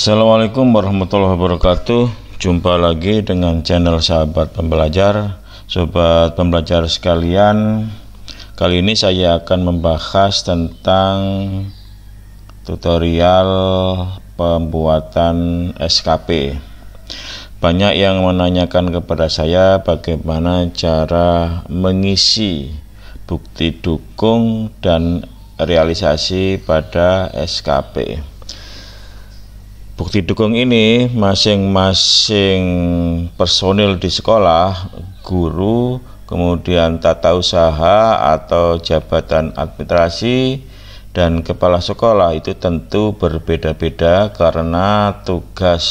Assalamualaikum warahmatullahi wabarakatuh. Jumpa lagi dengan channel Sahabat Pembelajar. Sobat pembelajar sekalian, kali ini saya akan membahas tentang tutorial pembuatan SKP. Banyak yang menanyakan kepada saya bagaimana cara mengisi bukti dukung dan realisasi pada SKP. Bukti dukung ini masing-masing personil di sekolah, guru, kemudian tata usaha atau jabatan administrasi dan kepala sekolah itu tentu berbeda-beda karena tugas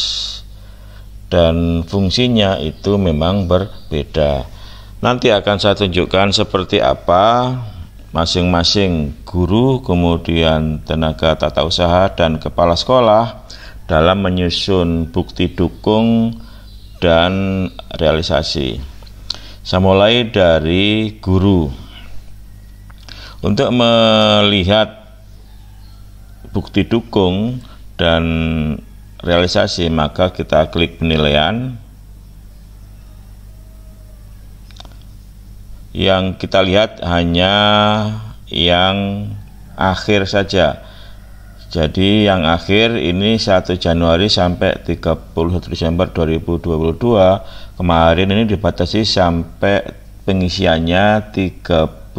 dan fungsinya itu memang berbeda. Nanti akan saya tunjukkan seperti apa masing-masing guru, kemudian tenaga tata usaha dan kepala sekolah dalam menyusun bukti dukung dan realisasi. Saya mulai dari guru. Untuk melihat bukti dukung dan realisasi, maka kita klik penilaian. Yang kita lihat hanya yang akhir saja jadi yang akhir ini 1 Januari sampai 31 Desember 2022 kemarin ini dibatasi sampai pengisiannya 31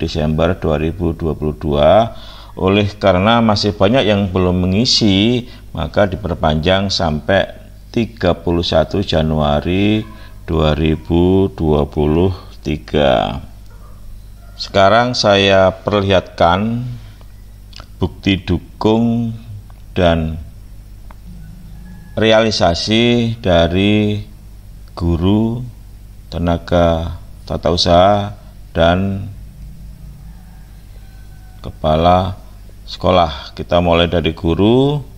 Desember 2022 oleh karena masih banyak yang belum mengisi maka diperpanjang sampai 31 Januari 2023 sekarang saya perlihatkan bukti dukung dan realisasi dari guru, tenaga tata usaha dan kepala sekolah. Kita mulai dari guru.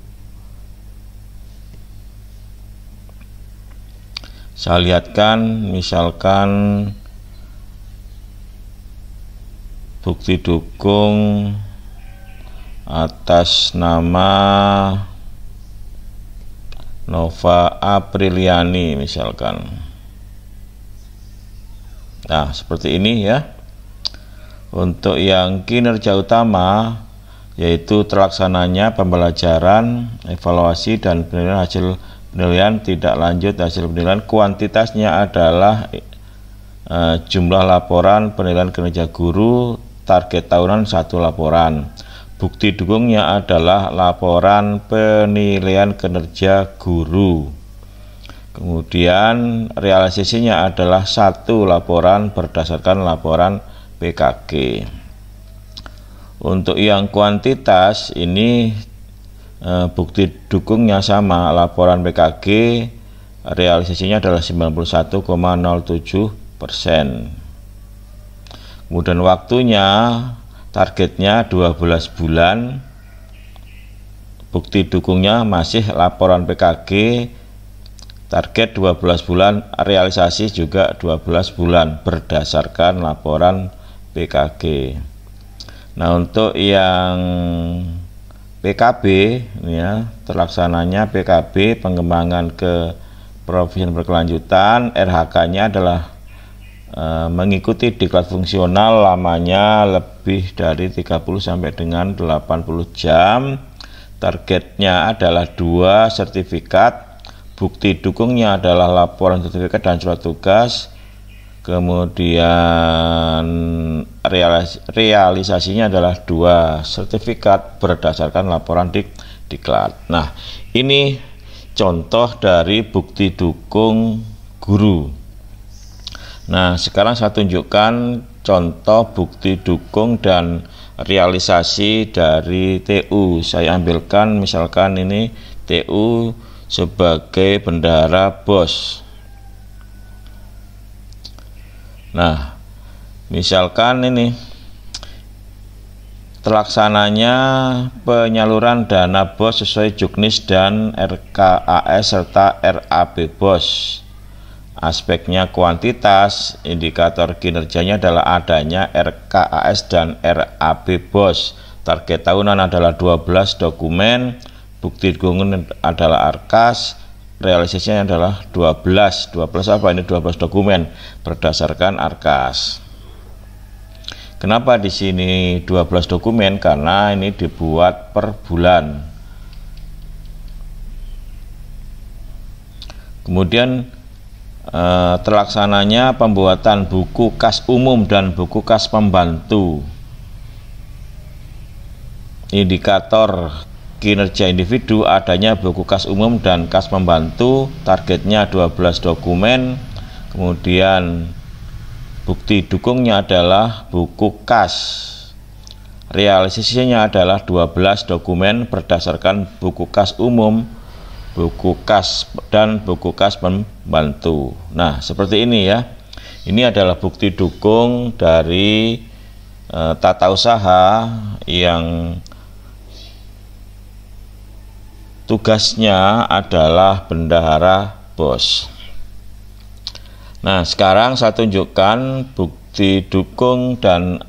Saya lihatkan misalkan bukti dukung atas nama Nova Apriliani misalkan nah seperti ini ya untuk yang kinerja utama yaitu terlaksananya pembelajaran, evaluasi dan penilaian hasil penilaian tidak lanjut hasil penilaian kuantitasnya adalah e, jumlah laporan penilaian kinerja guru target tahunan satu laporan Bukti dukungnya adalah laporan penilaian kinerja guru. Kemudian realisasinya adalah satu laporan berdasarkan laporan PKG. Untuk yang kuantitas ini e, bukti dukungnya sama laporan PKG realisasinya adalah 91,07 persen. Kemudian waktunya targetnya 12 bulan bukti dukungnya masih laporan PKG target 12 bulan realisasi juga 12 bulan berdasarkan laporan PKG nah untuk yang PKB ya terlaksananya PKB pengembangan ke provinsi berkelanjutan RHK-nya adalah Eh, mengikuti diklat fungsional lamanya lebih dari 30 sampai dengan 80 jam. Targetnya adalah dua sertifikat. Bukti dukungnya adalah laporan sertifikat dan surat tugas. Kemudian realis realisasinya adalah dua sertifikat berdasarkan laporan dik diklat. Nah, ini contoh dari bukti dukung guru Nah, sekarang saya tunjukkan contoh bukti dukung dan realisasi dari TU. Saya ambilkan misalkan ini TU sebagai bendahara BOS. Nah, misalkan ini terlaksananya penyaluran dana BOS sesuai juknis dan RKAS serta RAB BOS Aspeknya kuantitas, indikator kinerjanya adalah adanya RKAS dan RAB BOS. Target tahunan adalah 12 dokumen, bukti dukungan adalah arkas, realisasinya adalah 12. 12 apa ini? 12 dokumen berdasarkan arkas. Kenapa di sini 12 dokumen? Karena ini dibuat per bulan. Kemudian Eh, terlaksananya pembuatan buku kas umum dan buku kas pembantu indikator kinerja individu adanya buku kas umum dan kas pembantu targetnya 12 dokumen kemudian bukti dukungnya adalah buku kas realisasinya adalah 12 dokumen berdasarkan buku kas umum buku kas dan buku kas pembantu. Nah, seperti ini ya. Ini adalah bukti dukung dari e, tata usaha yang tugasnya adalah bendahara bos. Nah, sekarang saya tunjukkan bukti dukung dan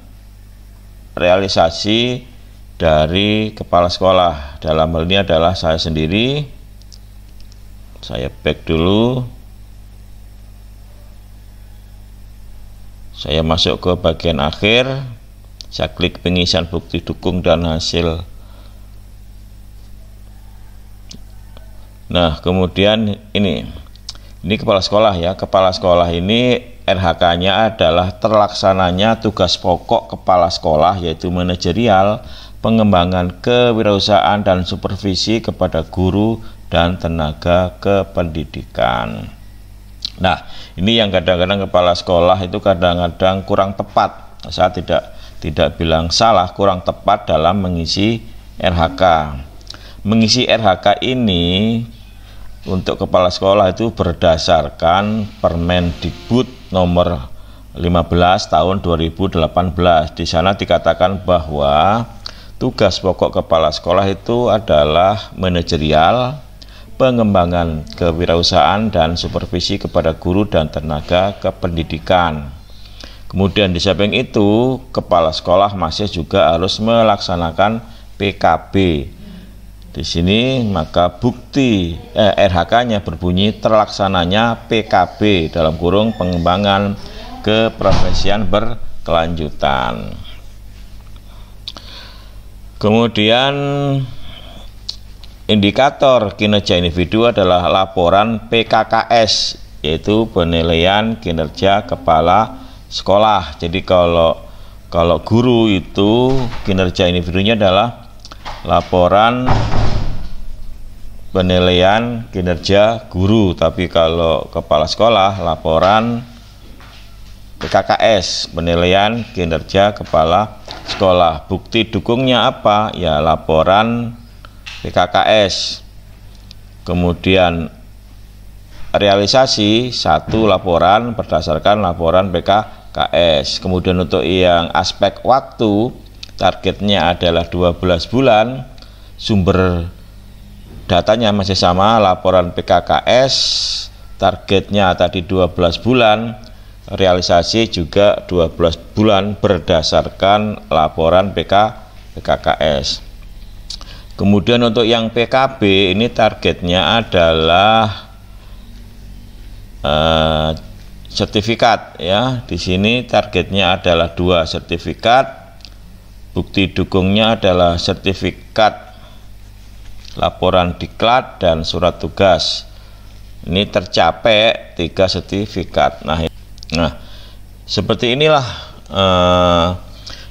realisasi dari kepala sekolah. Dalam hal ini adalah saya sendiri saya back dulu saya masuk ke bagian akhir saya klik pengisian bukti dukung dan hasil nah kemudian ini ini kepala sekolah ya kepala sekolah ini RHK-nya adalah terlaksananya tugas pokok kepala sekolah yaitu manajerial pengembangan kewirausahaan dan supervisi kepada guru dan tenaga kependidikan. Nah, ini yang kadang-kadang kepala sekolah itu kadang-kadang kurang tepat. Saya tidak tidak bilang salah, kurang tepat dalam mengisi RHK. Mengisi RHK ini untuk kepala sekolah itu berdasarkan Permen Permendikbud nomor 15 tahun 2018. Di sana dikatakan bahwa Tugas pokok kepala sekolah itu adalah manajerial, pengembangan kewirausahaan dan supervisi kepada guru dan tenaga kependidikan. Kemudian di samping itu, kepala sekolah masih juga harus melaksanakan PKB. Di sini maka bukti eh, RHK-nya berbunyi terlaksananya PKB dalam kurung pengembangan keprofesian berkelanjutan. Kemudian indikator kinerja individu adalah laporan PKKS yaitu penilaian kinerja kepala sekolah. Jadi kalau kalau guru itu kinerja individunya adalah laporan penilaian kinerja guru, tapi kalau kepala sekolah laporan PKKS penilaian kinerja kepala sekolah bukti dukungnya apa ya laporan PKKS kemudian realisasi satu laporan berdasarkan laporan PKKS kemudian untuk yang aspek waktu targetnya adalah 12 bulan sumber datanya masih sama laporan PKKS targetnya tadi 12 bulan realisasi juga 12 bulan berdasarkan laporan PK PKKS. Kemudian untuk yang PKB ini targetnya adalah eh, sertifikat ya. Di sini targetnya adalah dua sertifikat. Bukti dukungnya adalah sertifikat laporan diklat dan surat tugas. Ini tercapai tiga sertifikat. Nah, Nah, seperti inilah eh,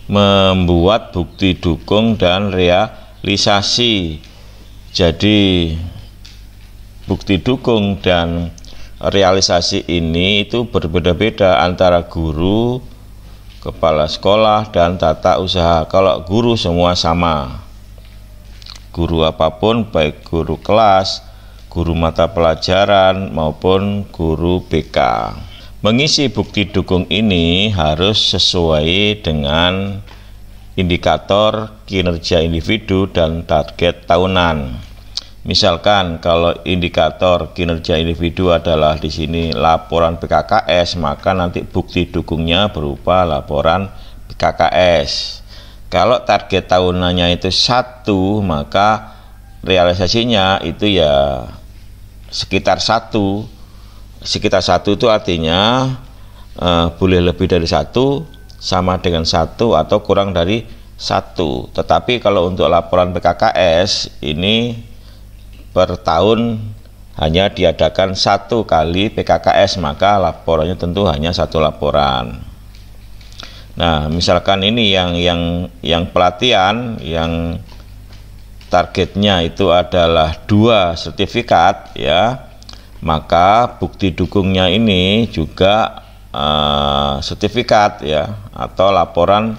membuat bukti dukung dan realisasi. Jadi bukti dukung dan realisasi ini itu berbeda-beda antara guru, kepala sekolah dan tata usaha. Kalau guru semua sama. Guru apapun baik guru kelas, guru mata pelajaran maupun guru BK. Mengisi bukti dukung ini harus sesuai dengan indikator kinerja individu dan target tahunan. Misalkan kalau indikator kinerja individu adalah di sini laporan PKKS, maka nanti bukti dukungnya berupa laporan PKKS. Kalau target tahunannya itu satu, maka realisasinya itu ya sekitar satu sekitar satu itu artinya uh, boleh lebih dari satu sama dengan satu atau kurang dari satu tetapi kalau untuk laporan PKKS ini per tahun hanya diadakan satu kali PKKS maka laporannya tentu hanya satu laporan nah misalkan ini yang yang yang pelatihan yang targetnya itu adalah dua sertifikat ya maka bukti dukungnya ini juga uh, sertifikat ya atau laporan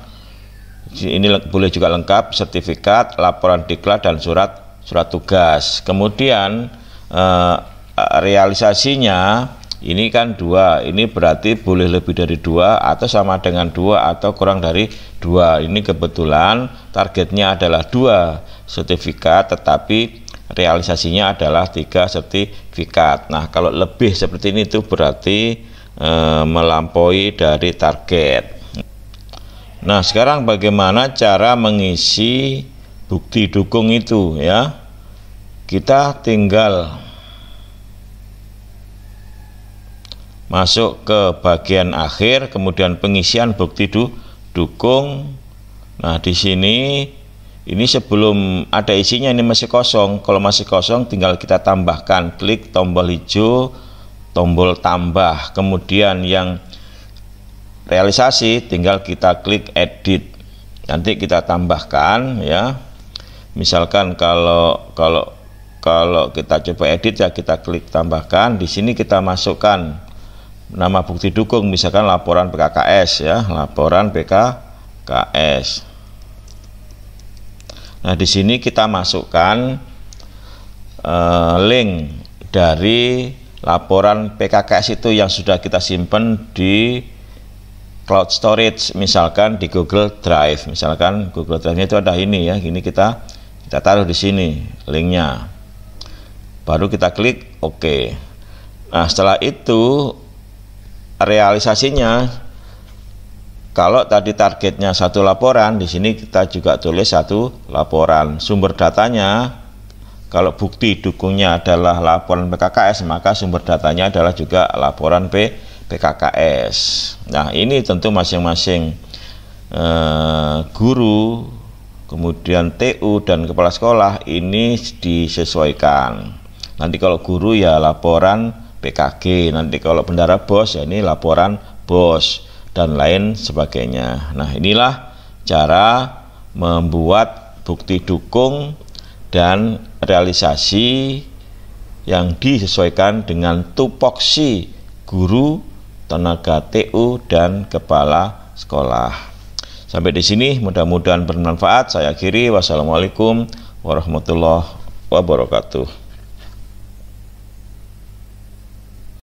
ini boleh juga lengkap sertifikat, laporan diklat dan surat surat tugas. Kemudian uh, realisasinya ini kan dua, ini berarti boleh lebih dari dua atau sama dengan dua atau kurang dari dua. Ini kebetulan targetnya adalah dua sertifikat, tetapi realisasinya adalah tiga sertifikat. Nah, kalau lebih seperti ini itu berarti e, melampaui dari target. Nah, sekarang bagaimana cara mengisi bukti dukung itu ya? Kita tinggal masuk ke bagian akhir kemudian pengisian bukti du dukung. Nah, di sini ini sebelum ada isinya ini masih kosong kalau masih kosong tinggal kita tambahkan klik tombol hijau tombol tambah kemudian yang realisasi tinggal kita klik edit nanti kita tambahkan ya misalkan kalau kalau kalau kita coba edit ya kita klik tambahkan di sini kita masukkan nama bukti dukung misalkan laporan PKKS ya laporan PKKS Nah, di sini kita masukkan eh, link dari laporan PKKS itu yang sudah kita simpan di cloud storage misalkan di Google Drive. Misalkan Google drive itu ada ini ya. Ini kita kita taruh di sini linknya. Baru kita klik OK. Nah, setelah itu realisasinya kalau tadi targetnya satu laporan, di sini kita juga tulis satu laporan. Sumber datanya, kalau bukti dukungnya adalah laporan PKKS, maka sumber datanya adalah juga laporan P, PKKS. Nah, ini tentu masing-masing eh, guru, kemudian TU dan kepala sekolah ini disesuaikan. Nanti kalau guru ya laporan PKG, nanti kalau bendara bos ya ini laporan bos dan lain sebagainya. Nah, inilah cara membuat bukti dukung dan realisasi yang disesuaikan dengan tupoksi guru, tenaga TU dan kepala sekolah. Sampai di sini mudah-mudahan bermanfaat. Saya akhiri wassalamualaikum warahmatullahi wabarakatuh.